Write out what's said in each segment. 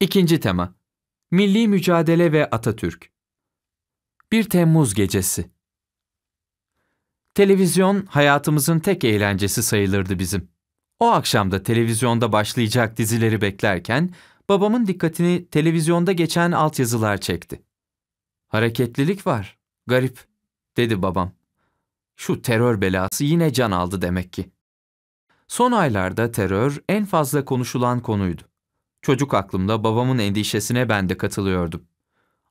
İkinci tema Milli Mücadele ve Atatürk 1 Temmuz Gecesi Televizyon hayatımızın tek eğlencesi sayılırdı bizim. O akşam da televizyonda başlayacak dizileri beklerken babamın dikkatini televizyonda geçen altyazılar çekti. Hareketlilik var, garip, dedi babam. Şu terör belası yine can aldı demek ki. Son aylarda terör en fazla konuşulan konuydu. Çocuk aklımda babamın endişesine ben de katılıyordum.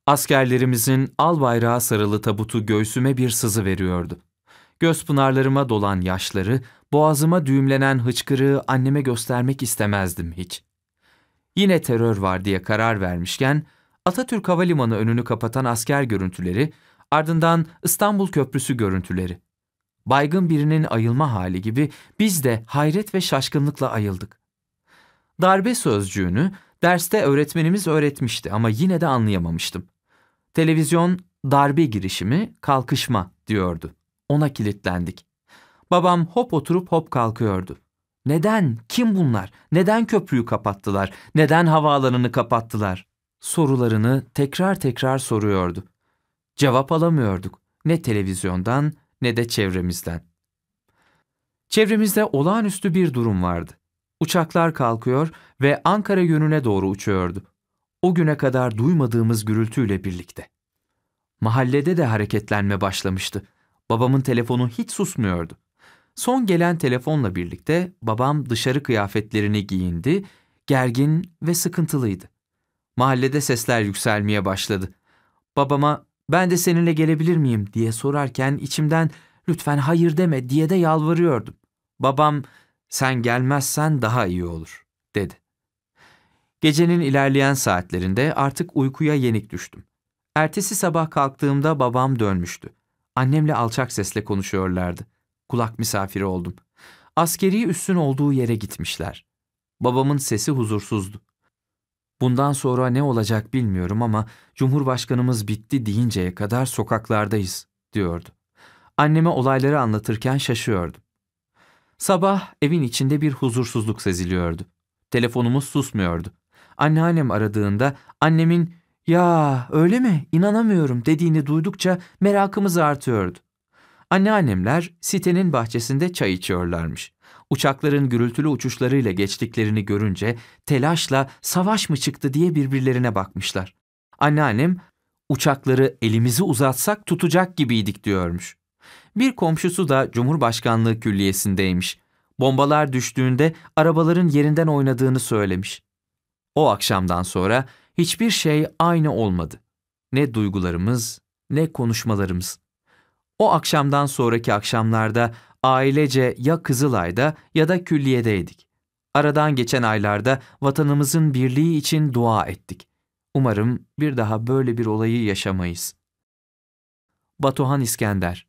Askerlerimizin al bayrağı sarılı tabutu göğsüme bir sızı veriyordu. Göz pınarlarıma dolan yaşları, boğazıma düğümlenen hıçkırığı anneme göstermek istemezdim hiç. Yine terör var diye karar vermişken, Atatürk Havalimanı önünü kapatan asker görüntüleri, ardından İstanbul Köprüsü görüntüleri. Baygın birinin ayılma hali gibi biz de hayret ve şaşkınlıkla ayıldık. Darbe sözcüğünü derste öğretmenimiz öğretmişti ama yine de anlayamamıştım. Televizyon darbe girişimi kalkışma diyordu. Ona kilitlendik. Babam hop oturup hop kalkıyordu. Neden? Kim bunlar? Neden köprüyü kapattılar? Neden havaalanını kapattılar? Sorularını tekrar tekrar soruyordu. Cevap alamıyorduk. Ne televizyondan ne de çevremizden. Çevremizde olağanüstü bir durum vardı. Uçaklar kalkıyor ve Ankara yönüne doğru uçuyordu. O güne kadar duymadığımız gürültüyle birlikte. Mahallede de hareketlenme başlamıştı. Babamın telefonu hiç susmuyordu. Son gelen telefonla birlikte babam dışarı kıyafetlerini giyindi, gergin ve sıkıntılıydı. Mahallede sesler yükselmeye başladı. Babama ben de seninle gelebilir miyim diye sorarken içimden lütfen hayır deme diye de yalvarıyordum. Babam sen gelmezsen daha iyi olur, dedi. Gecenin ilerleyen saatlerinde artık uykuya yenik düştüm. Ertesi sabah kalktığımda babam dönmüştü. Annemle alçak sesle konuşuyorlardı. Kulak misafiri oldum. Askeri üssün olduğu yere gitmişler. Babamın sesi huzursuzdu. Bundan sonra ne olacak bilmiyorum ama Cumhurbaşkanımız bitti deyinceye kadar sokaklardayız, diyordu. Anneme olayları anlatırken şaşıyordum. Sabah evin içinde bir huzursuzluk seziliyordu. Telefonumuz susmuyordu. Anneannem aradığında annemin ''Ya öyle mi inanamıyorum'' dediğini duydukça merakımız artıyordu. Anneannemler sitenin bahçesinde çay içiyorlarmış. Uçakların gürültülü uçuşlarıyla geçtiklerini görünce telaşla savaş mı çıktı diye birbirlerine bakmışlar. Anneannem uçakları elimizi uzatsak tutacak gibiydik diyormuş. Bir komşusu da Cumhurbaşkanlığı Külliyesi'ndeymiş. Bombalar düştüğünde arabaların yerinden oynadığını söylemiş. O akşamdan sonra hiçbir şey aynı olmadı. Ne duygularımız ne konuşmalarımız. O akşamdan sonraki akşamlarda ailece ya Kızılay'da ya da külliyedeydik. Aradan geçen aylarda vatanımızın birliği için dua ettik. Umarım bir daha böyle bir olayı yaşamayız. Batuhan İskender